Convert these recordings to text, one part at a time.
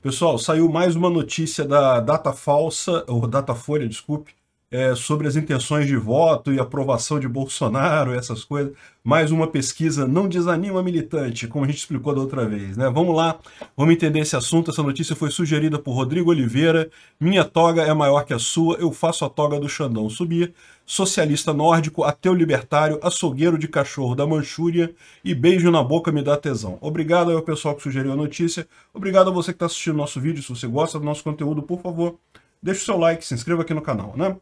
Pessoal, saiu mais uma notícia da Data Falsa, ou data folha, desculpe, é, sobre as intenções de voto e aprovação de Bolsonaro, essas coisas. Mais uma pesquisa não desanima militante, como a gente explicou da outra vez. Né? Vamos lá, vamos entender esse assunto. Essa notícia foi sugerida por Rodrigo Oliveira. Minha toga é maior que a sua, eu faço a toga do Xandão subir. Socialista nórdico, ateu libertário, açougueiro de cachorro da Manchúria e beijo na boca me dá tesão. Obrigado ao pessoal que sugeriu a notícia. Obrigado a você que está assistindo nosso vídeo. Se você gosta do nosso conteúdo, por favor, deixe o seu like, se inscreva aqui no canal, né?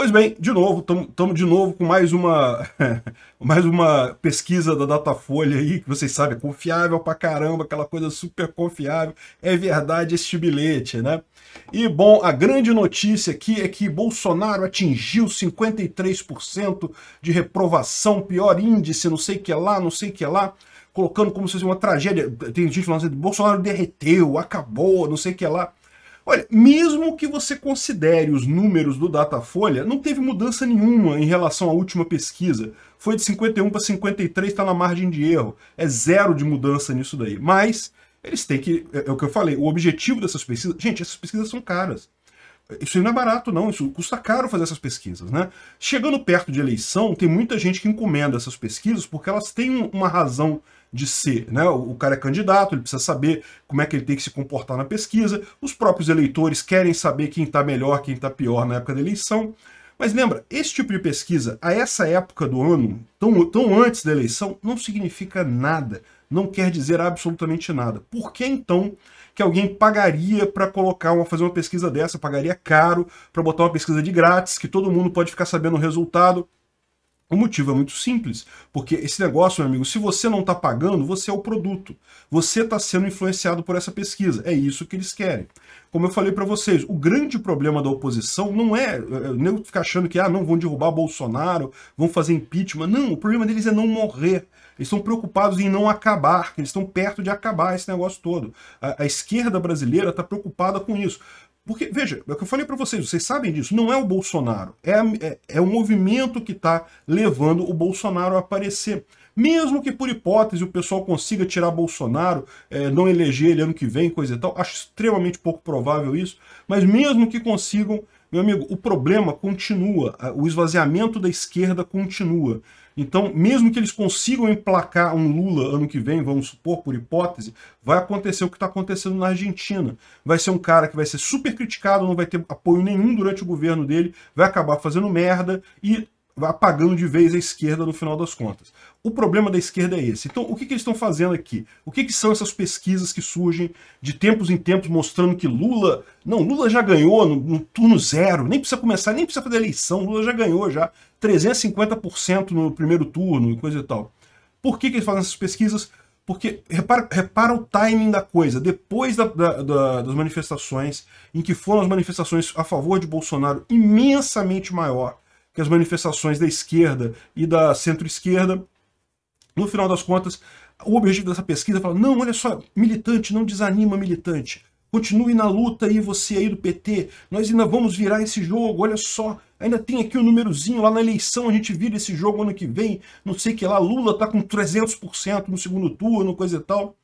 Pois bem, de novo, estamos de novo com mais uma, mais uma pesquisa da Datafolha aí, que vocês sabem, é confiável pra caramba, aquela coisa super confiável. É verdade este bilhete, né? E, bom, a grande notícia aqui é que Bolsonaro atingiu 53% de reprovação, pior índice, não sei que lá, não sei que lá colocando como se fosse uma tragédia. Tem gente falando assim, Bolsonaro derreteu, acabou, não sei o que lá. Olha, mesmo que você considere os números do Datafolha, não teve mudança nenhuma em relação à última pesquisa. Foi de 51 para 53, está na margem de erro. É zero de mudança nisso daí. Mas eles têm que. É, é o que eu falei, o objetivo dessas pesquisas. Gente, essas pesquisas são caras. Isso não é barato, não. Isso custa caro fazer essas pesquisas, né? Chegando perto de eleição, tem muita gente que encomenda essas pesquisas porque elas têm uma razão de ser, né? O cara é candidato, ele precisa saber como é que ele tem que se comportar na pesquisa. Os próprios eleitores querem saber quem está melhor, quem está pior na época da eleição. Mas lembra, esse tipo de pesquisa, a essa época do ano, tão, tão antes da eleição, não significa nada. Não quer dizer absolutamente nada. Por que então que alguém pagaria para colocar uma fazer uma pesquisa dessa, pagaria caro para botar uma pesquisa de grátis, que todo mundo pode ficar sabendo o resultado. O motivo é muito simples, porque esse negócio, meu amigo, se você não está pagando, você é o produto. Você está sendo influenciado por essa pesquisa. É isso que eles querem. Como eu falei para vocês, o grande problema da oposição não é, é nem ficar achando que ah, não vão derrubar Bolsonaro, vão fazer impeachment. Não, o problema deles é não morrer. Eles estão preocupados em não acabar, eles estão perto de acabar esse negócio todo. A, a esquerda brasileira está preocupada com isso. Porque, veja, é o que eu falei para vocês, vocês sabem disso, não é o Bolsonaro. É, é, é o movimento que está levando o Bolsonaro a aparecer. Mesmo que, por hipótese, o pessoal consiga tirar Bolsonaro, é, não eleger ele ano que vem, coisa e tal, acho extremamente pouco provável isso, mas mesmo que consigam, meu amigo, o problema continua, o esvaziamento da esquerda continua. Então, mesmo que eles consigam emplacar um Lula ano que vem, vamos supor, por hipótese, vai acontecer o que está acontecendo na Argentina. Vai ser um cara que vai ser super criticado, não vai ter apoio nenhum durante o governo dele, vai acabar fazendo merda e apagando de vez a esquerda no final das contas. O problema da esquerda é esse. Então, o que, que eles estão fazendo aqui? O que, que são essas pesquisas que surgem de tempos em tempos mostrando que Lula. Não, Lula já ganhou no, no turno zero, nem precisa começar, nem precisa fazer eleição. Lula já ganhou já 350% no primeiro turno e coisa e tal. Por que, que eles fazem essas pesquisas? Porque repara, repara o timing da coisa. Depois da, da, da, das manifestações, em que foram as manifestações a favor de Bolsonaro imensamente maior que as manifestações da esquerda e da centro-esquerda, no final das contas, o objetivo dessa pesquisa é falar, não, olha só, militante, não desanima militante. Continue na luta aí, você aí do PT. Nós ainda vamos virar esse jogo, olha só. Ainda tem aqui o um númerozinho, lá na eleição a gente vira esse jogo ano que vem. Não sei que lá, Lula tá com 300% no segundo turno, coisa e tal.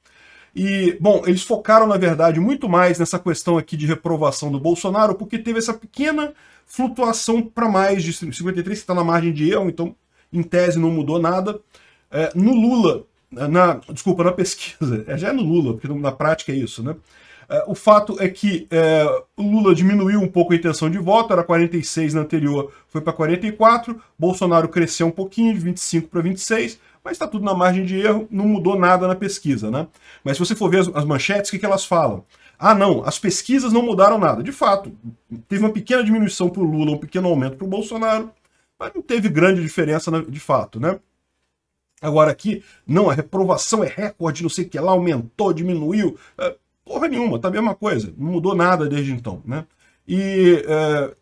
E, bom, eles focaram, na verdade, muito mais nessa questão aqui de reprovação do Bolsonaro, porque teve essa pequena Flutuação para mais de 53, que está na margem de erro, então em tese não mudou nada. É, no Lula, na, desculpa, na pesquisa, é, já é no Lula, porque na prática é isso, né? É, o fato é que é, o Lula diminuiu um pouco a intenção de voto, era 46 na anterior, foi para 44, Bolsonaro cresceu um pouquinho, de 25 para 26, mas está tudo na margem de erro, não mudou nada na pesquisa, né? Mas se você for ver as, as manchetes, o que, que elas falam? Ah, não, as pesquisas não mudaram nada. De fato, teve uma pequena diminuição para o Lula, um pequeno aumento para o Bolsonaro, mas não teve grande diferença na, de fato, né? Agora aqui, não, a reprovação é recorde, não sei o que lá, aumentou, diminuiu. É, porra nenhuma, tá a mesma coisa. Não mudou nada desde então, né? E é,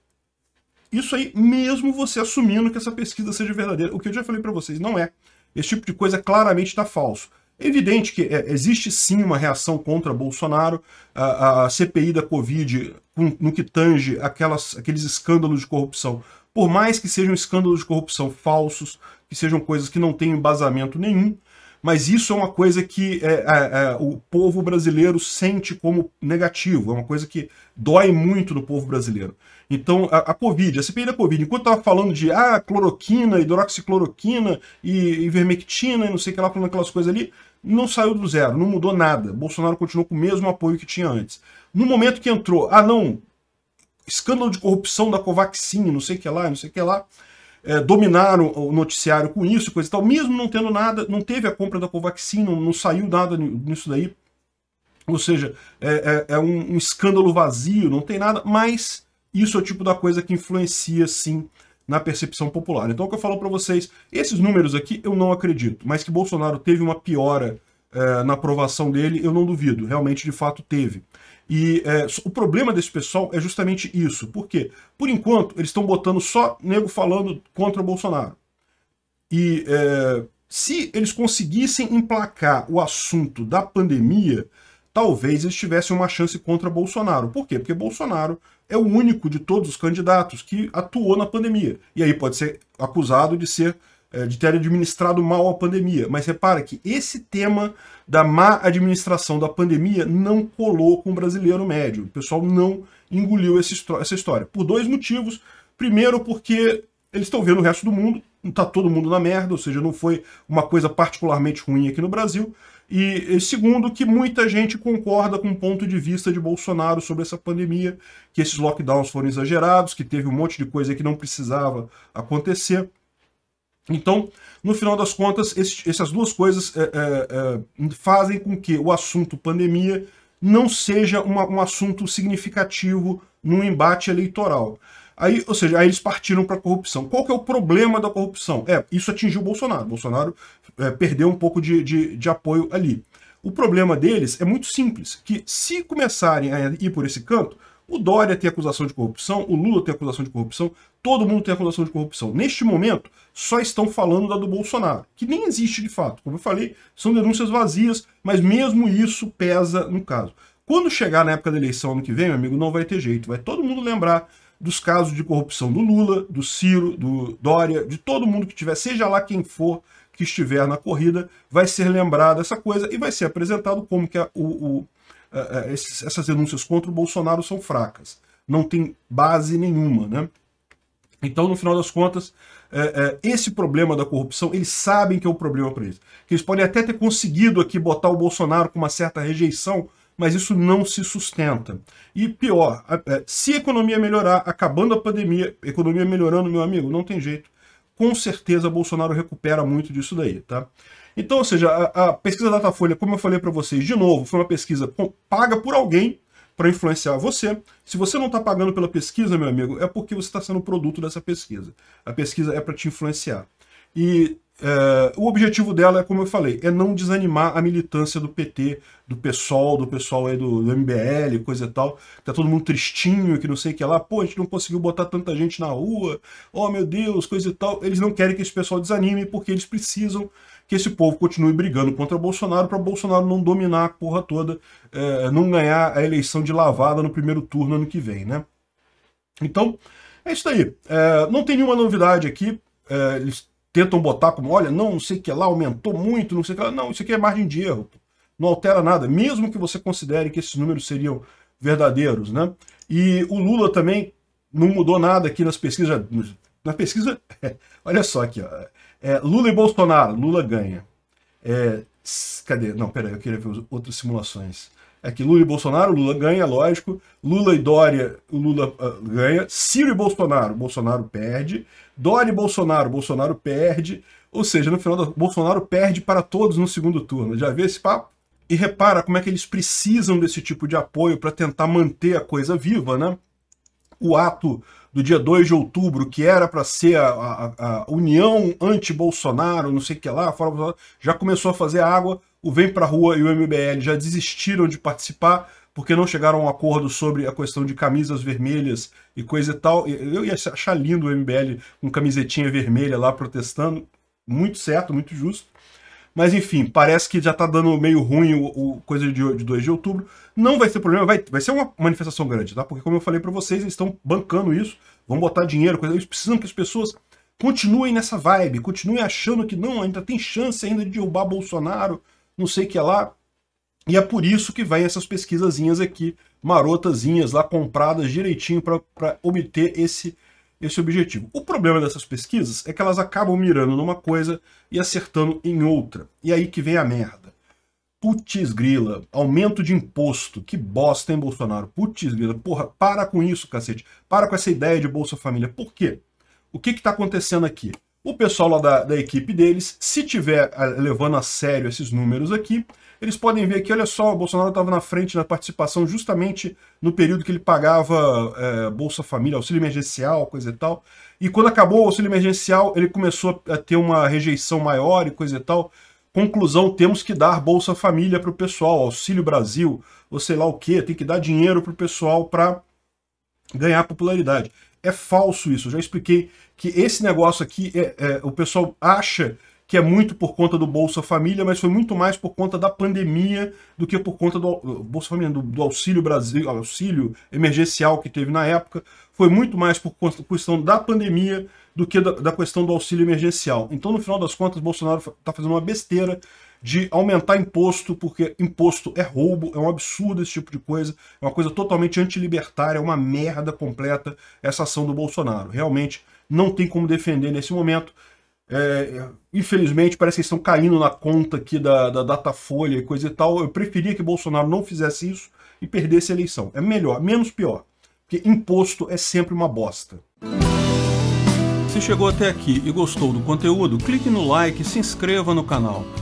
isso aí, mesmo você assumindo que essa pesquisa seja verdadeira, o que eu já falei para vocês, não é. Esse tipo de coisa claramente está falso. É evidente que é, existe sim uma reação contra Bolsonaro. A, CPI da Covid, no que tange aquelas, aqueles escândalos de corrupção, por mais que sejam escândalos de corrupção falsos, que sejam coisas que não têm embasamento nenhum, mas isso é uma coisa que é, é, é, o povo brasileiro sente como negativo, é uma coisa que dói muito no povo brasileiro. Então, a, a Covid, a CPI da Covid, enquanto estava falando de ah, cloroquina, hidroxicloroquina e ivermectina e não sei o que lá, falando aquelas coisas ali, não saiu do zero, não mudou nada. Bolsonaro continuou com o mesmo apoio que tinha antes. No momento que entrou, ah, não, escândalo de corrupção da Covaxin, não sei o que lá, não sei o que lá, é, dominaram o noticiário com isso, coisa e tal, mesmo não tendo nada, não teve a compra da Covaxin, não, não saiu nada nisso daí. Ou seja, é, é, é um, um, escândalo vazio, não tem nada, mas isso é o tipo da coisa que influencia sim na percepção popular. Então, o que eu falo para vocês, esses números aqui eu não acredito, mas que Bolsonaro teve uma piora é, na aprovação dele, eu não duvido, realmente de fato teve. E é, o problema desse pessoal é justamente isso. Por quê? Por enquanto, eles estão botando só nego falando contra o Bolsonaro. E é, se eles conseguissem emplacar o assunto da pandemia, talvez eles tivessem uma chance contra Bolsonaro. Por quê? Porque Bolsonaro é o único de todos os candidatos que atuou na pandemia. E aí pode ser acusado de ser é, de ter administrado mal a pandemia. Mas repara que esse tema da má administração da pandemia não colou com o brasileiro médio. O pessoal não engoliu essa história. Por dois motivos. Primeiro, porque eles estão vendo o resto do mundo, não está todo mundo na merda, ou seja, não foi uma coisa particularmente ruim aqui no Brasil. E segundo, que muita gente concorda com o ponto de vista de Bolsonaro sobre essa pandemia, que esses lockdowns foram exagerados, que teve um monte de coisa que não precisava acontecer. Então, no final das contas, esse, essas duas coisas é, é, é, fazem com que o assunto pandemia não seja uma, um assunto significativo no embate eleitoral. Aí, ou seja, aí eles partiram para a corrupção. Qual que é o problema da corrupção? É, isso atingiu o Bolsonaro. Bolsonaro é, perdeu um pouco de, de, de apoio ali. O problema deles é muito simples, que se começarem a ir por esse canto, o Dória tem acusação de corrupção, o Lula tem acusação de corrupção, todo mundo tem acusação de corrupção. Neste momento, só estão falando da do Bolsonaro, que nem existe de fato. Como eu falei, são denúncias vazias, mas mesmo isso pesa no caso. Quando chegar na época da eleição ano que vem, meu amigo, não vai ter jeito. Vai todo mundo lembrar dos casos de corrupção do Lula, do Ciro, do Dória, de todo mundo que tiver, seja lá quem for que estiver na corrida, vai ser lembrado dessa coisa e vai ser apresentado como que a, é o, o é, é, esses, essas denúncias contra o Bolsonaro são fracas. Não tem base nenhuma, né? Então, no final das contas, é, esse problema da corrupção, eles sabem que é um problema para eles. Que eles podem até ter conseguido aqui botar o Bolsonaro com uma certa rejeição, mas isso não se sustenta. E pior, se a economia melhorar, acabando a pandemia, economia melhorando, meu amigo, não tem jeito. Com certeza, Bolsonaro recupera muito disso daí, tá? Então, ou seja, a, a pesquisa da Datafolha, como eu falei para vocês, de novo, foi uma pesquisa paga por alguém para influenciar você. Se você não está pagando pela pesquisa, meu amigo, é porque você está sendo produto dessa pesquisa. A pesquisa é para te influenciar. E é, o objetivo dela é, como eu falei, é não desanimar a militância do PT, do PSOL, do pessoal aí do, do MBL, coisa e tal. Tá todo mundo tristinho, que não sei o que lá. Pô, a gente não conseguiu botar tanta gente na rua. Oh, meu Deus, coisa e tal. Eles não querem que esse pessoal desanime porque eles precisam que esse povo continue brigando contra Bolsonaro para Bolsonaro não dominar a porra toda, é, não ganhar a eleição de lavada no primeiro turno ano que vem, né? Então, é isso aí. É, não tem nenhuma novidade aqui. É, eles tentam botar como, olha, não, não sei o que lá, aumentou muito, não sei o que lá. Não, isso aqui é margem de erro. Não altera nada, mesmo que você considere que esses números seriam verdadeiros, né? E o Lula também não mudou nada aqui nas pesquisas. Na pesquisa, olha só aqui, ó. É, Lula e Bolsonaro, Lula ganha. É, cadê? Não, peraí, eu queria ver outras simulações é que Lula e Bolsonaro, Lula ganha, lógico. Lula e Dória, Lula uh, ganha. Ciro e Bolsonaro, Bolsonaro perde. Dória e Bolsonaro, Bolsonaro perde. Ou seja, no final, do, Bolsonaro perde para todos no segundo turno. Já vê esse papo? E repara como é que eles precisam desse tipo de apoio para tentar manter a coisa viva, né? O ato do dia 2 de outubro, que era para ser a, a, a união anti-Bolsonaro, não sei o que lá, fora já começou a fazer água o Vem Pra Rua e o MBL já desistiram de participar porque não chegaram a um acordo sobre a questão de camisas vermelhas e coisa e tal. Eu ia achar lindo o MBL com camisetinha vermelha lá protestando. Muito certo, muito justo. Mas enfim, parece que já está dando meio ruim o, o coisa de, de 2 de outubro. Não vai ser problema, vai, vai ser uma manifestação grande, tá? Porque como eu falei para vocês, eles estão bancando isso, vão botar dinheiro, coisa, eles precisam que as pessoas continuem nessa vibe, continuem achando que não, ainda tem chance ainda de derrubar Bolsonaro, não sei o que é lá. E é por isso que vem essas pesquisazinhas aqui, marotazinhas lá, compradas direitinho para obter esse, esse objetivo. O problema dessas pesquisas é que elas acabam mirando numa coisa e acertando em outra. E aí que vem a merda. Putz grila, aumento de imposto, que bosta, hein, Bolsonaro? Putz grila, porra, para com isso, cacete. Para com essa ideia de Bolsa Família. Por quê? O que está acontecendo aqui? O pessoal lá da, da equipe deles, se tiver ah, levando a sério esses números aqui, eles podem ver que olha só, o Bolsonaro estava na frente na participação justamente no período que ele pagava é, Bolsa Família, auxílio emergencial, coisa e tal. E quando acabou o auxílio emergencial, ele começou a ter uma rejeição maior e coisa e tal. Conclusão, temos que dar Bolsa Família para o pessoal, Auxílio Brasil, ou sei lá o que, tem que dar dinheiro para o pessoal para ganhar popularidade. É falso isso. Eu já expliquei que esse negócio aqui, é, é, o pessoal acha que é muito por conta do Bolsa Família, mas foi muito mais por conta da pandemia do que por conta do Bolsa Família, do, do Auxílio Brasil, auxílio emergencial que teve na época foi muito mais por questão da pandemia do que da, da questão do auxílio emergencial. Então, no final das contas, Bolsonaro está fazendo uma besteira de aumentar imposto, porque imposto é roubo, é um absurdo esse tipo de coisa, é uma coisa totalmente antilibertária, é uma merda completa essa ação do Bolsonaro. Realmente não tem como defender nesse momento. É, é infelizmente, parece que estão caindo na conta aqui da, da Datafolha e coisa e tal. Eu preferia que Bolsonaro não fizesse isso e perdesse a eleição. É melhor, menos pior. Porque imposto é sempre uma bosta. Se chegou até aqui e gostou do conteúdo, clique no like e se inscreva no canal.